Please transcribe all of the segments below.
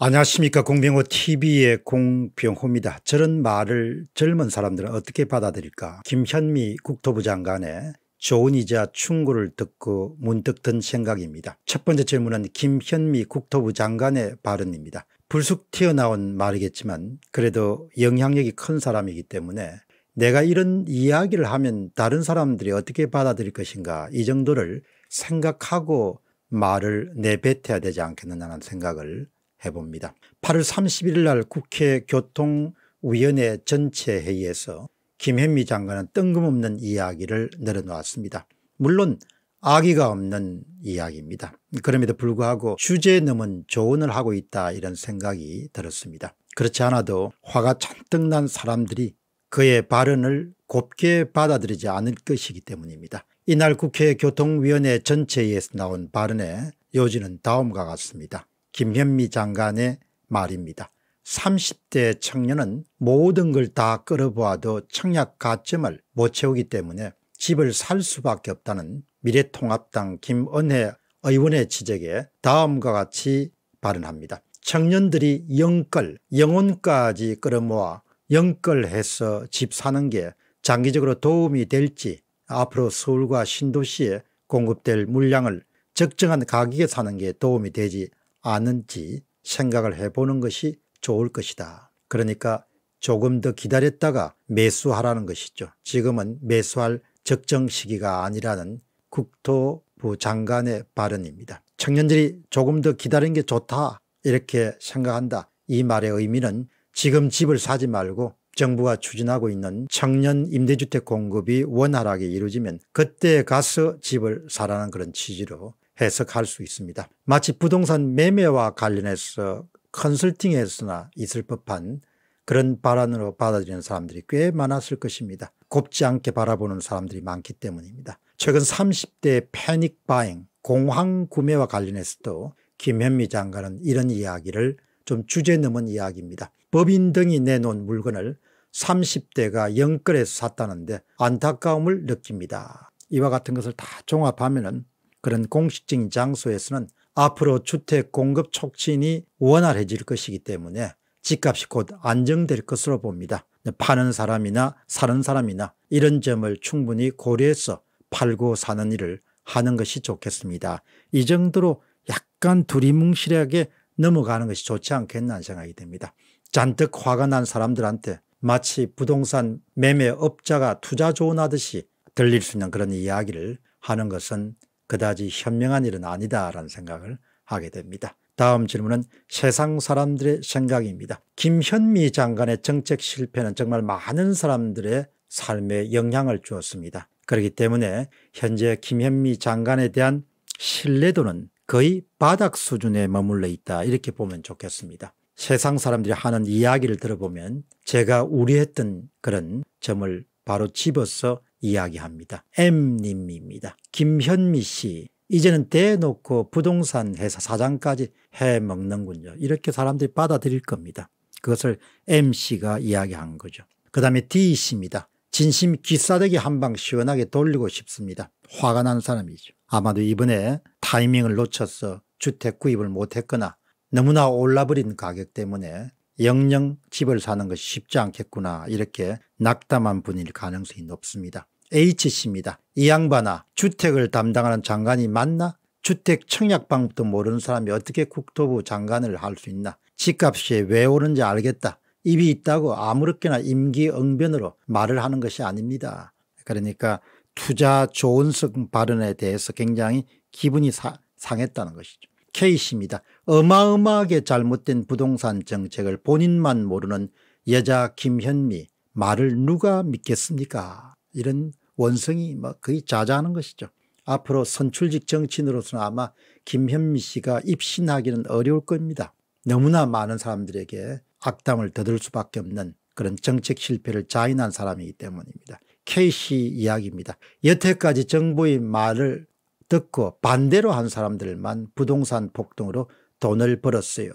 안녕하십니까 공병호 TV의 공병호입니다. 저런 말을 젊은 사람들은 어떻게 받아들일까 김현미 국토부 장관의 조언이자 충고를 듣고 문득 든 생각입니다. 첫 번째 질문은 김현미 국토부 장관의 발언입니다. 불쑥 튀어나온 말이겠지만 그래도 영향력이 큰 사람이기 때문에 내가 이런 이야기를 하면 다른 사람들이 어떻게 받아들일 것인가 이 정도를 생각하고 말을 내뱉어야 되지 않겠느냐는 생각을 해봅니다. 8월 31일 날 국회 교통위원회 전체 회의에서 김현미 장관은 뜬금없는 이야기를 내려놓았습니다. 물론 아기가 없는 이야기입니다. 그럼에도 불구하고 주제에 넘은 조언을 하고 있다 이런 생각이 들었습니다. 그렇지 않아도 화가 잔뜩 난 사람들이 그의 발언을 곱게 받아들이지 않을 것이기 때문입니다. 이날 국회 교통위원회 전체에서 나온 발언의 요지는 다음과 같습니다. 김현미 장관의 말입니다. 30대 청년은 모든 걸 다 끌어보아도 청약 가점을 못 채우기 때문에 집을 살 수밖에 없다는 미래통합당 김은혜 의원의 지적에 다음과 같이 발언합니다. 청년들이 영끌, 영혼까지 끌어모아 영끌해서 집 사는 게 장기적으로 도움이 될지 앞으로 서울과 신도시에 공급될 물량을 적정한 가격에 사는 게 도움이 되지 않는지 생각을 해보는 것이 좋을 것이다. 그러니까 조금 더 기다렸다가 매수하라는 것이죠. 지금은 매수할 적정 시기가 아니라는 국토부 장관의 발언입니다. 청년들이 조금 더 기다린 게 좋다 이렇게 생각한다. 이 말의 의미는 지금 집을 사지 말고 정부가 추진하고 있는 청년 임대주택 공급이 원활하게 이루어지면 그때 가서 집을 사라는 그런 취지로 해석할 수 있습니다. 마치 부동산 매매와 관련해서 컨설팅에서나 있을 법한 그런 발언으로 받아들이는 사람들이 꽤 많았을 것입니다. 곱지 않게 바라보는 사람들이 많기 때문입니다. 최근 30대 패닉 바잉 공황 구매와 관련해서도 김현미 장관은 이런 이야기를 좀 주제 넘은 이야기입니다. 법인 등이 내놓은 물건을 30대가 영끌에서 샀다는데 안타까움을 느낍니다. 이와 같은 것을 다 종합하면 그런 공식적인 장소에서는 앞으로 주택 공급 촉진이 원활해질 것이기 때문에 집값이 곧 안정될 것으로 봅니다. 파는 사람이나 사는 사람이나 이런 점을 충분히 고려해서 팔고 사는 일을 하는 것이 좋겠습니다. 이 정도로 약간 두리뭉실하게 넘어가는 것이 좋지 않겠나 생각이 됩니다 잔뜩 화가 난 사람들한테 마치 부동산 매매업자가 투자 조언하듯이 들릴 수 있는 그런 이야기를 하는 것은 그다지 현명한 일은 아니다라는 생각을 하게 됩니다. 다음 질문은 세상 사람들의 생각입니다. 김현미 장관의 정책 실패는 정말 많은 사람들의 삶에 영향을 주었습니다. 그렇기 때문에 현재 김현미 장관에 대한 신뢰도는 거의 바닥 수준에 머물러 있다 이렇게 보면 좋겠습니다. 세상 사람들이 하는 이야기를 들어보면 제가 우려했던 그런 점을 바로 집어서 이야기합니다. M님입니다. 김현미 씨. 이제는 대놓고 부동산 회사 사장까지 해먹는군요. 이렇게 사람들이 받아들일 겁니다. 그것을 M씨가 이야기한 거죠. 그 다음에 D씨입니다. 진심 기싸대기 한 방 시원하게 돌리고 싶습니다. 화가 난 사람이죠. 아마도 이번에 타이밍을 놓쳐서 주택 구입을 못했거나 너무나 올라버린 가격 때문에 영영 집을 사는 것이 쉽지 않겠구나 이렇게 낙담한 분일 가능성이 높습니다. H씨입니다. 이 양반아 주택을 담당하는 장관이 맞나? 주택 청약 방법도 모르는 사람이 어떻게 국토부 장관을 할 수 있나? 집값이 왜 오른지 알겠다. 입이 있다고 아무렇게나 임기응변으로 말을 하는 것이 아닙니다. 그러니까 투자 조언성 발언에 대해서 굉장히 기분이 사, 상했다는 것이죠. K씨입니다. 어마어마하게 잘못된 부동산 정책을 본인만 모르는 여자 김현미 말을 누가 믿겠습니까 이런 원성이 뭐 거의 자자하는 것이죠. 앞으로 선출직 정치인으로서는 아마 김현미 씨가 입신하기는 어려울 겁니다. 너무나 많은 사람들에게 악담을 더들 수밖에 없는 그런 정책 실패를 자인한 사람이기 때문입니다. K씨 이야기입니다. 여태까지 정부의 말을 듣고 반대로 한 사람들만 부동산 폭등으로 돈을 벌었어요.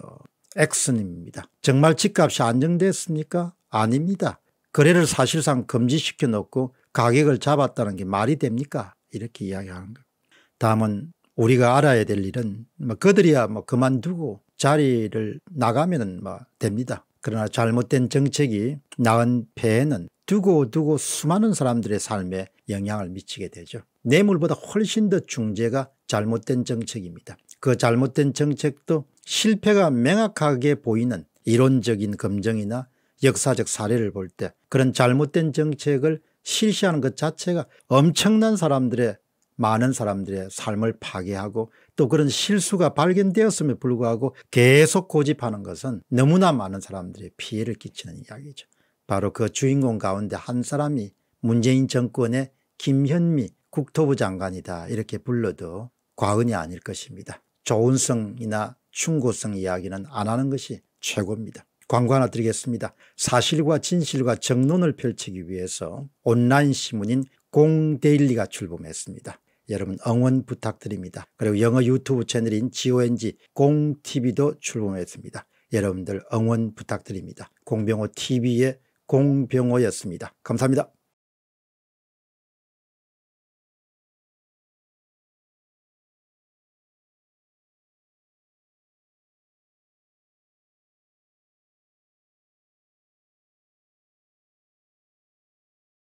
엑슨입니다. 정말 집값이 안정됐습니까? 아닙니다. 거래를 사실상 금지시켜 놓고 가격을 잡았다는 게 말이 됩니까? 이렇게 이야기하는 거. 예요 다음은 우리가 알아야 될 일은 뭐 그들이야 뭐 그만두고 자리를 나가면뭐 됩니다. 그러나 잘못된 정책이 낳은 폐해는 두고두고 두고 수많은 사람들의 삶에 영향을 미치게 되죠. 뇌물보다 훨씬 더 중재가 잘못된 정책입니다. 그 잘못된 정책도 실패가 명확하게 보이는 이론적인 검증이나 역사적 사례를 볼 때 그런 잘못된 정책을 실시하는 것 자체가 엄청난 사람들의 많은 사람들의 삶을 파괴하고 또 그런 실수가 발견되었음에 불구하고 계속 고집하는 것은 너무나 많은 사람들의 피해를 끼치는 이야기죠. 바로 그 주인공 가운데 한 사람이 문재인 정권의 김현미 국토부 장관이다 이렇게 불러도 과언이 아닐 것입니다. 좋은성이나 충고성 이야기는 안 하는 것이 최고입니다. 광고 하나 드리겠습니다. 사실과 진실과 정론을 펼치기 위해서 온라인 신문인 공데일리가 출범했습니다. 여러분 응원 부탁드립니다. 그리고 영어 유튜브 채널인 GONG 공TV도 출범했습니다. 여러분들 응원 부탁드립니다. 공병호 TV의 공병호였습니다. 감사합니다.